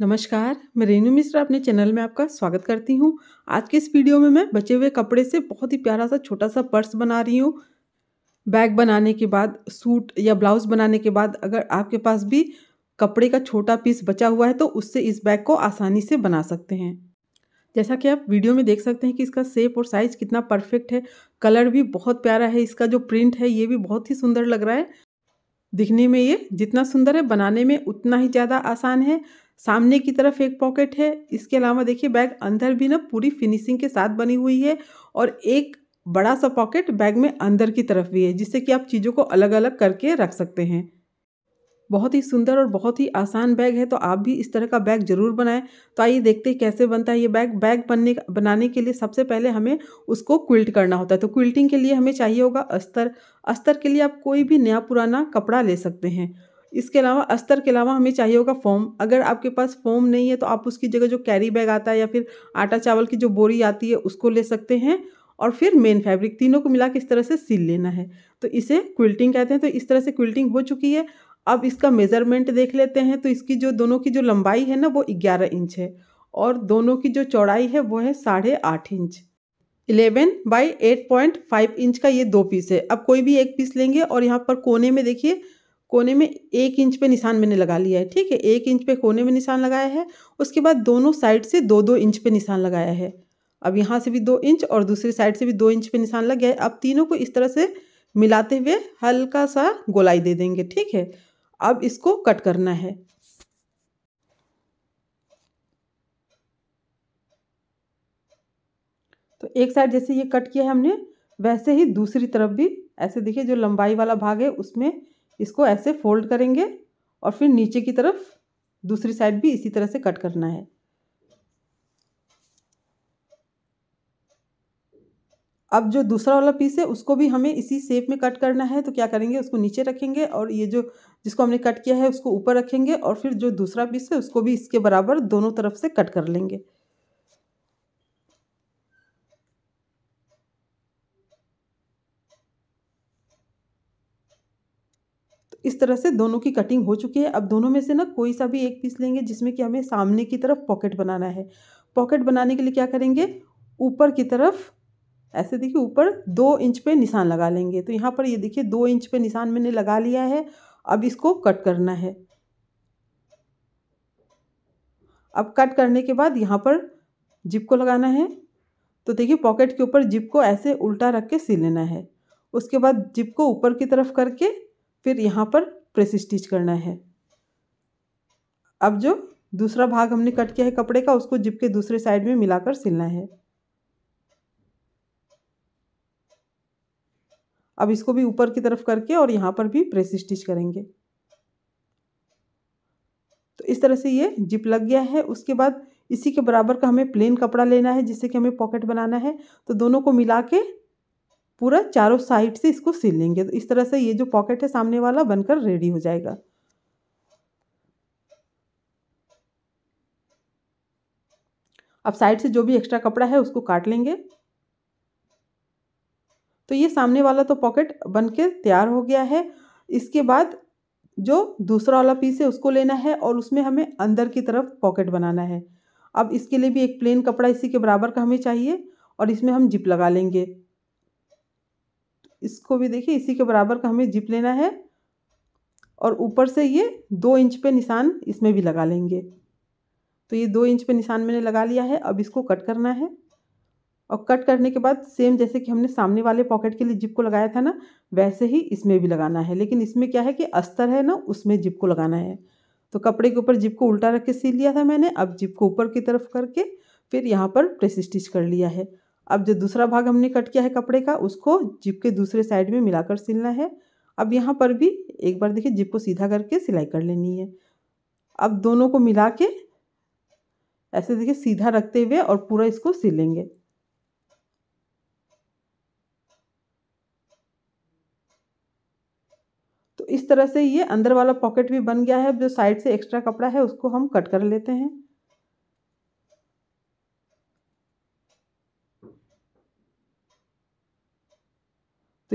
नमस्कार मैं रेनू मिश्रा अपने चैनल में आपका स्वागत करती हूँ आज के इस वीडियो में मैं बचे हुए कपड़े से बहुत ही प्यारा सा छोटा सा पर्स बना रही हूँ बैग बनाने के बाद सूट या ब्लाउज़ बनाने के बाद अगर आपके पास भी कपड़े का छोटा पीस बचा हुआ है तो उससे इस बैग को आसानी से बना सकते हैं जैसा कि आप वीडियो में देख सकते हैं कि इसका सेप और साइज़ कितना परफेक्ट है कलर भी बहुत प्यारा है इसका जो प्रिंट है ये भी बहुत ही सुंदर लग रहा है दिखने में ये जितना सुंदर है बनाने में उतना ही ज़्यादा आसान है सामने की तरफ एक पॉकेट है इसके अलावा देखिए बैग अंदर भी ना पूरी फिनिशिंग के साथ बनी हुई है और एक बड़ा सा पॉकेट बैग में अंदर की तरफ भी है जिससे कि आप चीज़ों को अलग अलग करके रख सकते हैं बहुत ही सुंदर और बहुत ही आसान बैग है तो आप भी इस तरह का बैग जरूर बनाएं तो आइए देखते हैं कैसे बनता है ये बैग बैग बनने बनाने के लिए सबसे पहले हमें उसको क्विल्ट करना होता है तो क्विल्टिंग के लिए हमें चाहिए होगा अस्तर अस्तर के लिए आप कोई भी नया पुराना कपड़ा ले सकते हैं इसके अलावा अस्तर के अलावा हमें चाहिए होगा फोम अगर आपके पास फोम नहीं है तो आप उसकी जगह जो कैरी बैग आता है या फिर आटा चावल की जो बोरी आती है उसको ले सकते हैं और फिर मेन फैब्रिक तीनों को मिला के इस तरह से सिल लेना है तो इसे क्विल्टिंग कहते हैं तो इस तरह से क्विल्टिंग हो चुकी है अब इसका मेज़रमेंट देख लेते हैं तो इसकी जो दोनों की जो लंबाई है ना वो ग्यारह इंच है और दोनों की जो चौड़ाई है वो है साढ़े आठ inch eleven by eight point five inch का ये दो पीस है अब कोई भी एक पीस लेंगे और यहाँ पर कोने में देखिए कोने में एक इंच पे निशान मैंने लगा लिया है ठीक है एक इंच पे कोने में निशान लगाया है उसके बाद दोनों साइड से दो दो इंच पे निशान लगाया है अब यहाँ से भी दो इंच और दूसरी साइड से भी दो इंच पे निशान लग गया है अब तीनों को इस तरह से मिलाते हुए हल्का सा गोलाई दे देंगे ठीक है अब इसको कट करना है तो एक साइड जैसे ये कट किया है हमने वैसे ही दूसरी तरफ भी ऐसे देखिए जो लंबाई वाला भाग है उसमें इसको ऐसे फोल्ड करेंगे और फिर नीचे की तरफ दूसरी साइड भी इसी तरह से कट करना है अब जो दूसरा वाला पीस है उसको भी हमें इसी शेप में कट करना है तो क्या करेंगे उसको नीचे रखेंगे और ये जो जिसको हमने कट किया है उसको ऊपर रखेंगे और फिर जो दूसरा पीस है उसको भी इसके बराबर दोनों तरफ से कट कर लेंगे इस तरह से दोनों की कटिंग हो चुकी है अब दोनों में से ना कोई सा भी एक पीस लेंगे जिसमें कि हमें सामने की तरफ पॉकेट बनाना है पॉकेट बनाने के लिए क्या करेंगे ऊपर की तरफ ऐसे देखिए ऊपर दो इंच पे निशान लगा लेंगे तो यहाँ पर ये देखिए दो इंच पे निशान मैंने लगा लिया है अब इसको कट करना है अब कट करने के बाद यहाँ पर जिप को लगाना है तो देखिए पॉकेट के ऊपर जिप को ऐसे उल्टा रख के सी लेना है उसके बाद जिप को ऊपर की तरफ करके फिर यहाँ पर प्रेस स्टिच करना है अब जो दूसरा भाग हमने कट किया है कपड़े का उसको जिप के दूसरे साइड में मिलाकर सिलना है अब इसको भी ऊपर की तरफ करके और यहाँ पर भी प्रेस स्टिच करेंगे तो इस तरह से ये जिप लग गया है उसके बाद इसी के बराबर का हमें प्लेन कपड़ा लेना है जिससे कि हमें पॉकेट बनाना है तो दोनों को मिला के पूरा चारों साइड से इसको सिल लेंगे तो इस तरह से ये जो पॉकेट है सामने वाला बनकर रेडी हो जाएगा अब साइड से जो भी एक्स्ट्रा कपड़ा है उसको काट लेंगे तो ये सामने वाला तो पॉकेट बन के तैयार हो गया है इसके बाद जो दूसरा वाला पीस है उसको लेना है और उसमें हमें अंदर की तरफ पॉकेट बनाना है अब इसके लिए भी एक प्लेन कपड़ा इसी के बराबर का हमें चाहिए और इसमें हम जिप लगा लेंगे इसको भी देखिए इसी के बराबर का हमें जिप लेना है और ऊपर से ये दो इंच पे निशान इसमें भी लगा लेंगे तो ये दो इंच पे निशान मैंने लगा लिया है अब इसको कट करना है और कट करने के बाद सेम जैसे कि हमने सामने वाले पॉकेट के लिए जिप को लगाया था ना वैसे ही इसमें भी लगाना है लेकिन इसमें क्या है कि अस्तर है ना उसमें जिप को लगाना है तो कपड़े के ऊपर जिप को उल्टा रख के सी लिया था मैंने अब जिप को ऊपर की तरफ करके फिर यहाँ पर प्रेस स्टिच कर लिया है अब जो दूसरा भाग हमने कट किया है कपड़े का उसको जिप के दूसरे साइड में मिलाकर सिलना है अब यहाँ पर भी एक बार देखिए जिप को सीधा करके सिलाई कर लेनी है अब दोनों को मिला के ऐसे देखिए सीधा रखते हुए और पूरा इसको सिलेंगे तो इस तरह से ये अंदर वाला पॉकेट भी बन गया है जो साइड से एक्स्ट्रा कपड़ा है उसको हम कट कर लेते हैं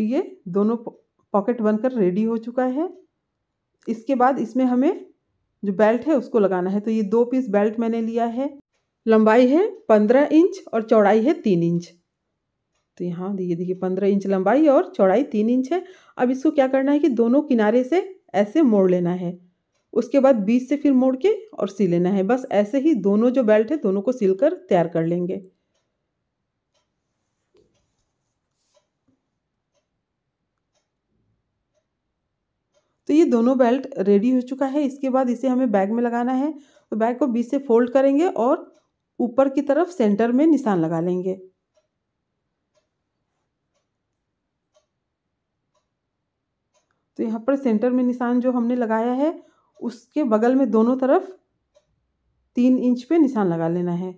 तो ये दोनों पॉकेट बनकर रेडी हो चुका है इसके बाद इसमें हमें जो बेल्ट है उसको लगाना है तो ये दो पीस बेल्ट मैंने लिया है लंबाई है पंद्रह इंच और चौड़ाई है तीन इंच तो यहाँ देखिए देखिए पंद्रह इंच लंबाई और चौड़ाई तीन इंच है अब इसको क्या करना है कि दोनों किनारे से ऐसे मोड़ लेना है उसके बाद बीच से फिर मोड़ के और सी लेना है बस ऐसे ही दोनों जो बेल्ट है दोनों को सिलकर तैयार कर लेंगे तो ये दोनों बेल्ट रेडी हो चुका है इसके बाद इसे हमें बैग में लगाना है तो बैग को बीच से फोल्ड करेंगे और ऊपर की तरफ सेंटर में निशान लगा लेंगे तो यहाँ पर सेंटर में निशान जो हमने लगाया है उसके बगल में दोनों तरफ तीन इंच पे निशान लगा लेना है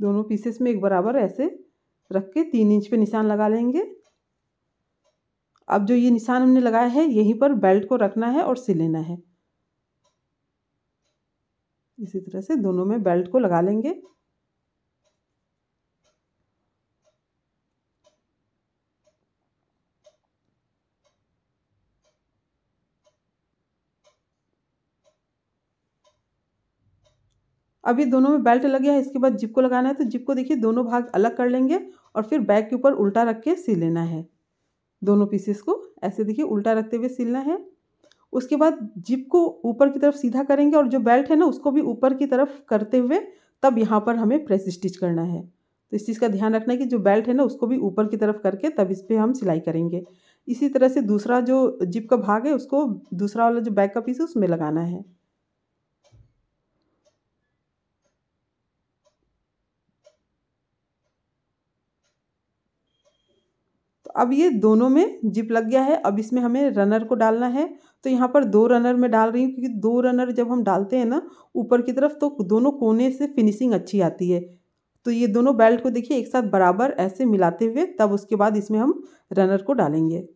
दोनों पीसेस में एक बराबर ऐसे रख के तीन इंच पे निशान लगा लेंगे अब जो ये निशान हमने लगाया है यहीं पर बेल्ट को रखना है और सिल लेना है इसी तरह से दोनों में बेल्ट को लगा लेंगे अब ये दोनों में बेल्ट लग गया है इसके बाद जिप को लगाना है तो जिप को देखिए दोनों भाग अलग कर लेंगे और फिर बैग के ऊपर उल्टा रख के सी लेना है दोनों पीसेस को ऐसे देखिए उल्टा रखते हुए सिलना है उसके बाद जिप को ऊपर की तरफ सीधा करेंगे और जो बेल्ट है ना उसको भी ऊपर की तरफ करते हुए तब यहाँ पर हमें प्रेस स्टिच करना है तो इस चीज़ का ध्यान रखना है कि जो बेल्ट है ना उसको भी ऊपर की तरफ करके तब इस पर हम सिलाई करेंगे इसी तरह से दूसरा जो जिप का भाग है उसको दूसरा वाला जो बैक का पीस है उसमें लगाना है तो अब ये दोनों में जिप लग गया है अब इसमें हमें रनर को डालना है तो यहाँ पर दो रनर में डाल रही हूँ क्योंकि दो रनर जब हम डालते हैं ना ऊपर की तरफ तो दोनों कोने से फिनिशिंग अच्छी आती है तो ये दोनों बेल्ट को देखिए एक साथ बराबर ऐसे मिलाते हुए तब उसके बाद इसमें हम रनर को डालेंगे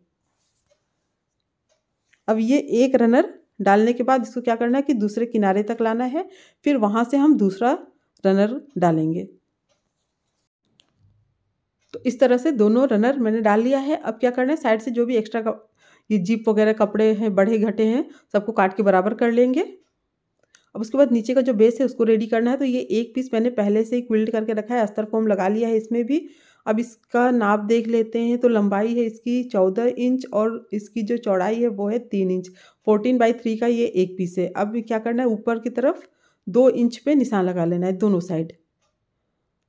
अब ये एक रनर डालने के बाद इसको क्या करना है कि दूसरे किनारे तक लाना है फिर वहाँ से हम दूसरा रनर डालेंगे इस तरह से दोनों रनर मैंने डाल लिया है अब क्या करना है साइड से जो भी एक्स्ट्रा ये जीप वगैरह कपड़े हैं बढ़े घटे हैं सबको काट के बराबर कर लेंगे अब उसके बाद नीचे का जो बेस है उसको रेडी करना है तो ये एक पीस मैंने पहले से ही क्विल्ट करके रखा है अस्तर फोम लगा लिया है इसमें भी अब इसका नाप देख लेते हैं तो लंबाई है इसकी चौदह इंच और इसकी जो चौड़ाई है वो है तीन इंच फोर्टीन बाई थ्री का ये एक पीस है अब क्या करना है ऊपर की तरफ दो इंच पे निशान लगा लेना है दोनों साइड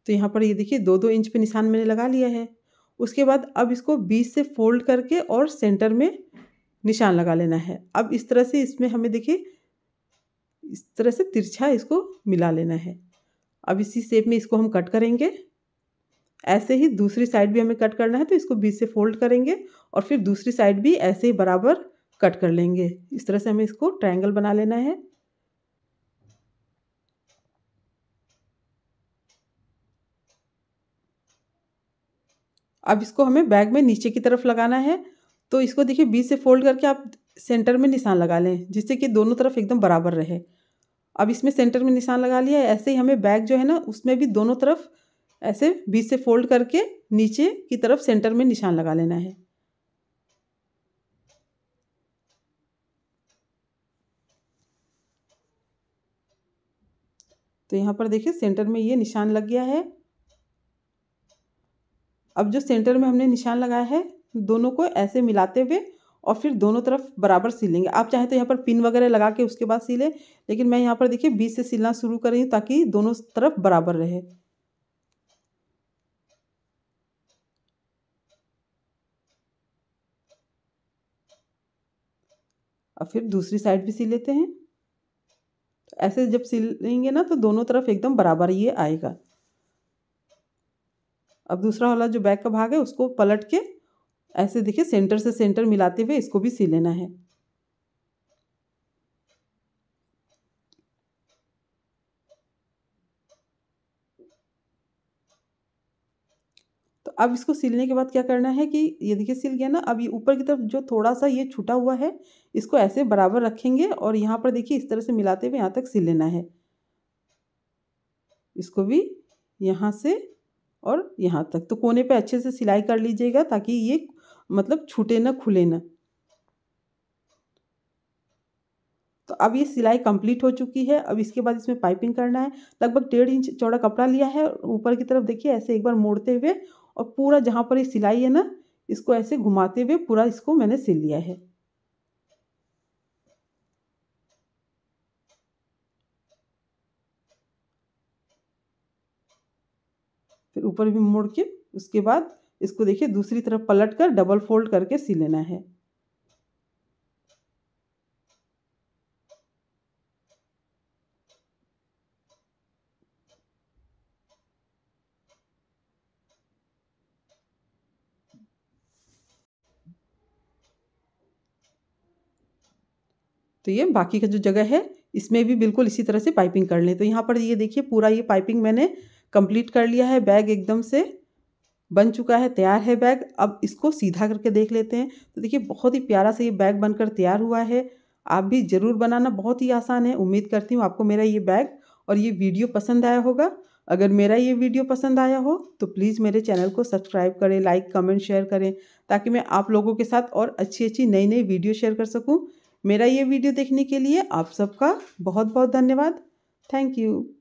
तो यहाँ पर ये देखिए दो दो इंच पे निशान मैंने लगा लिया है उसके बाद अब इसको बीच से फोल्ड करके और सेंटर में निशान लगा लेना है अब इस तरह से इसमें हमें देखिए इस तरह से तिरछा इसको मिला लेना है अब इसी शेप में इसको हम कट करेंगे ऐसे ही दूसरी साइड भी हमें कट करना है तो इसको बीच से फोल्ड करेंगे और फिर दूसरी साइड भी ऐसे ही बराबर कट कर लेंगे इस तरह से हमें इसको ट्रायंगल बना लेना है अब इसको हमें बैग में नीचे की तरफ लगाना है तो इसको देखिए बीच से फोल्ड करके आप सेंटर में निशान लगा लें जिससे कि दोनों तरफ एकदम बराबर रहे अब इसमें सेंटर में निशान लगा लिया ऐसे ही हमें बैग जो है ना उसमें भी दोनों तरफ ऐसे बीच से फोल्ड करके नीचे की तरफ सेंटर में निशान लगा लेना है तो यहाँ पर देखिए सेंटर में ये निशान लग गया है अब जो सेंटर में हमने निशान लगाया है दोनों को ऐसे मिलाते हुए और फिर दोनों तरफ बराबर सिलेंगे आप चाहें तो यहाँ पर पिन वगैरह लगा के उसके बाद सिलें लेकिन मैं यहाँ पर देखिए बीच से सिलना शुरू कर रही हूँ ताकि दोनों तरफ बराबर रहे और फिर दूसरी साइड भी सिल लेते हैं ऐसे जब सिलेंगे ना तो दोनों तरफ एकदम बराबर ये आएगा अब दूसरा वाला जो बैक का भाग है उसको पलट के ऐसे देखिए सेंटर से सेंटर मिलाते हुए इसको भी सी लेना है तो अब इसको सिलने के बाद क्या करना है कि ये देखिए सिल गया ना अब ये ऊपर की तरफ जो थोड़ा सा ये छूटा हुआ है इसको ऐसे बराबर रखेंगे और यहाँ पर देखिए इस तरह से मिलाते हुए यहाँ तक सिल लेना है इसको भी यहाँ से और यहाँ तक तो कोने पे अच्छे से सिलाई कर लीजिएगा ताकि ये मतलब छूटे ना खुले ना तो अब ये सिलाई कंप्लीट हो चुकी है अब इसके बाद इसमें पाइपिंग करना है लगभग डेढ़ इंच चौड़ा कपड़ा लिया है ऊपर की तरफ देखिए ऐसे एक बार मोड़ते हुए और पूरा जहाँ पर ये सिलाई है ना इसको ऐसे घुमाते हुए पूरा इसको मैंने सिल लिया है फिर ऊपर भी मोड़ के उसके बाद इसको देखिए दूसरी तरफ पलट कर डबल फोल्ड करके सी लेना है तो ये बाकी का जो जगह है इसमें भी बिल्कुल इसी तरह से पाइपिंग कर लें तो यहाँ पर ये देखिए पूरा ये पाइपिंग मैंने कंप्लीट कर लिया है बैग एकदम से बन चुका है तैयार है बैग अब इसको सीधा करके देख लेते हैं तो देखिए बहुत ही प्यारा सा ये बैग बनकर तैयार हुआ है आप भी ज़रूर बनाना बहुत ही आसान है उम्मीद करती हूँ आपको मेरा ये बैग और ये वीडियो पसंद आया होगा अगर मेरा ये वीडियो पसंद आया हो तो प्लीज़ मेरे चैनल को सब्सक्राइब करें लाइक कमेंट शेयर करें ताकि मैं आप लोगों के साथ और अच्छी अच्छी नई नई वीडियो शेयर कर सकूँ मेरा ये वीडियो देखने के लिए आप सबका बहुत बहुत धन्यवाद थैंक यू